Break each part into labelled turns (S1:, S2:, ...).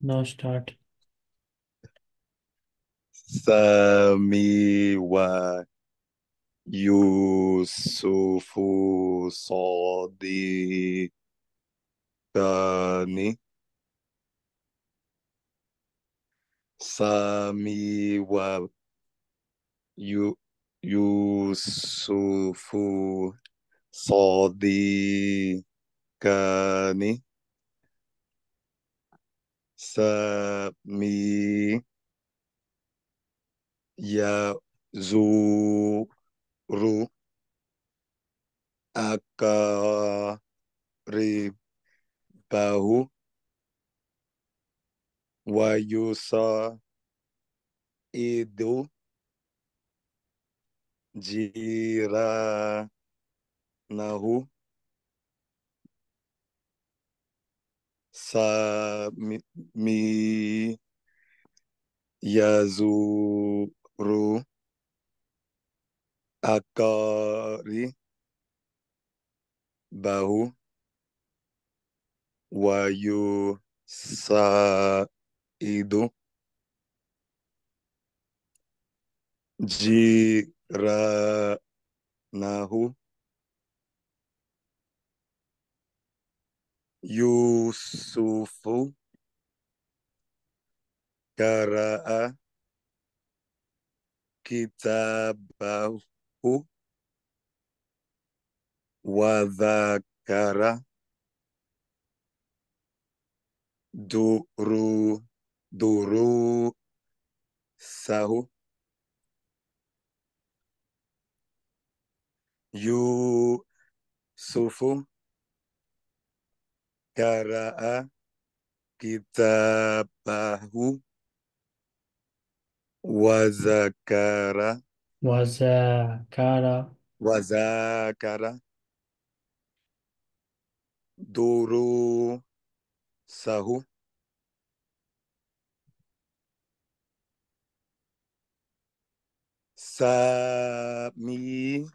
S1: Now start. Sami wa Yusufu Sadi Dani. Sami wa Yu Yusufu Sadi Kani. Sami ya zuru akaribahu wa sa idu jira nahu Sami Yazuru Akari Bahu Wayu jira nahu Yusufu Kara'a Kitabahu Wadhakara Duru Duru Sahu Yusufu kita kitabahu wazakara wazakara wazakara duru sahu sami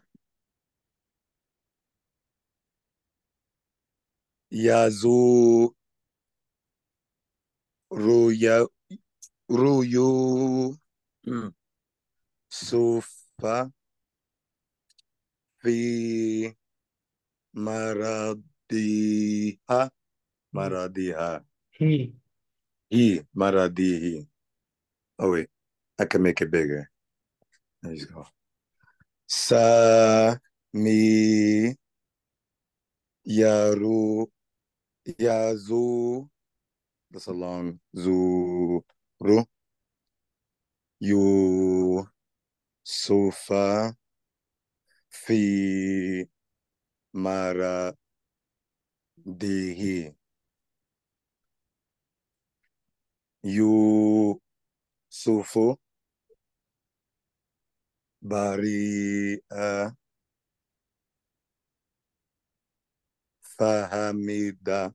S1: Yazu Ruya Ruyu mm. Sufa Fi Maradiha Maradiha He He Maradihi Oh wait, I can make it bigger. There you go. Sa mi yaru yeah, zu. That's a long zuru. You sofa fi mara dehi. You sofo bari uh, fahamida.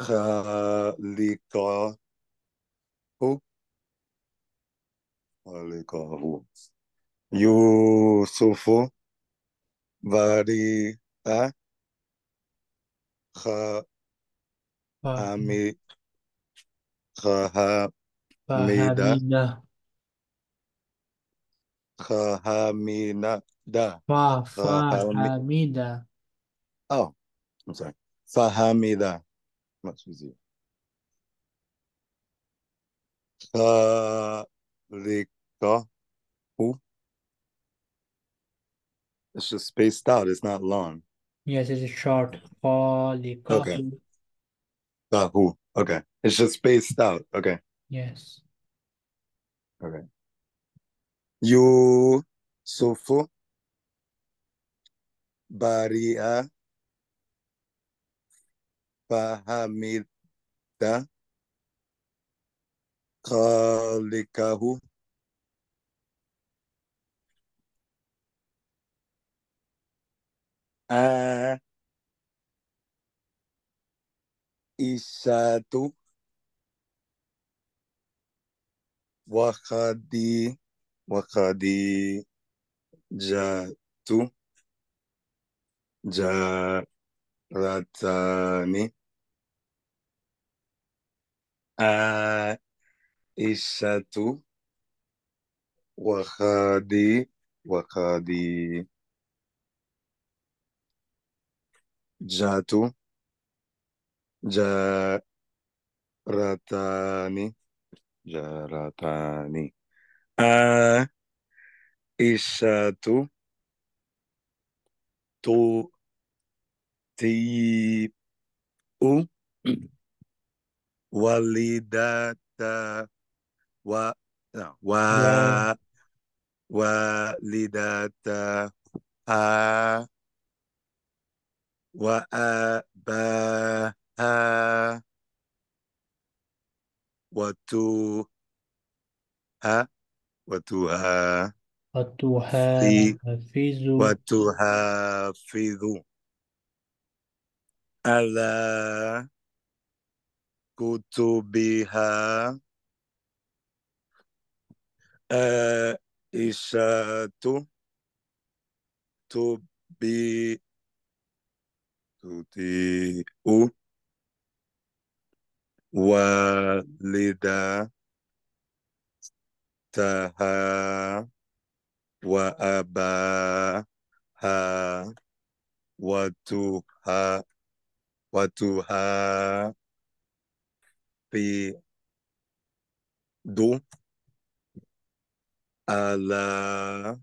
S1: חליקהו, חליקהו, יוסופו, בריאה, חמידה, חמידה, חמידה, oh, I'm sorry, חמידה much easier. Who? Uh, it's just spaced out. It's not long. Yes, it is short. Okay. Who? Okay. It's just spaced out. Okay. Yes. Okay. You Yusufu Baria fahamita kalikahu a isatu wakadi wakadi jatu jaratani Aisyatu ah, wa khadi wa khadi jatu jaratani jaratani a ah, isatu tu ti u ولدت و و ولدت ها وأباها وتوها وتوها وتحافظ وتحافظ ألا كتبها عائشة تبي تطيع والدتها وأباها وتها وتها the do Allah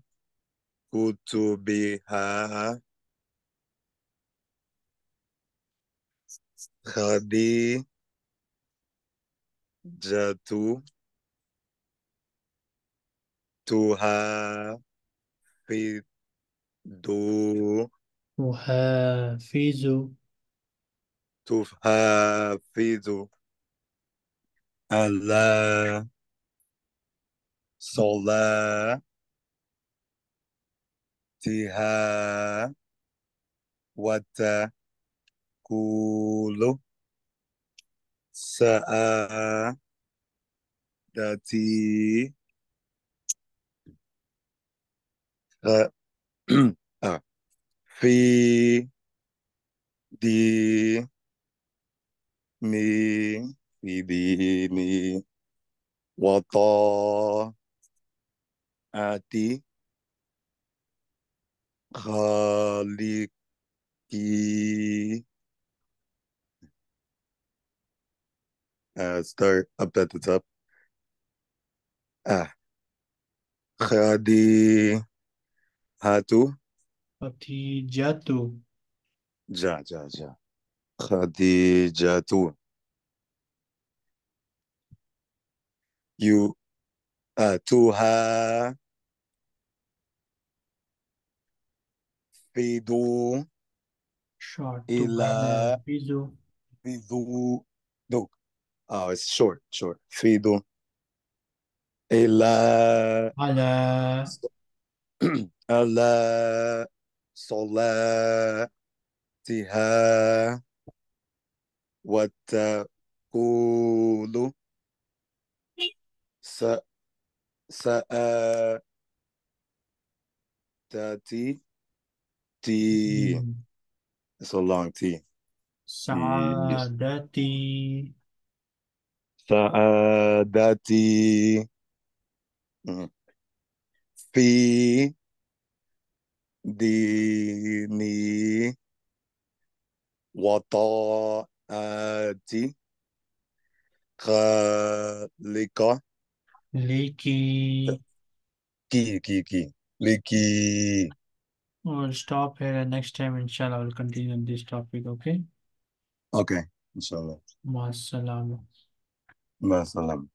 S1: to be Hadi Jatu tuha have do to tuha to have Allah, Salah, Tiha, Wata, Kulu, Sa'a, Dati, uh, Fi, Di, Mi, في ديني وطاعتي خالقي uh, start up at the top. Ah. Khadi hatu. Jatu Ja, ja, ja. Jatu you uh, to her fidu short ila fidu fidu no oh it's short short fidu ila ala ala salatiha what uh, قولوا sa sa uh the t t mm. it's a long t saadati saadati mm. fi dini wataati khaliqah Leaky. Key, key, key. Leaky. We'll stop here and next time, inshallah, we'll continue on this topic, okay? Okay. Inshallah. Masalam. Masalam.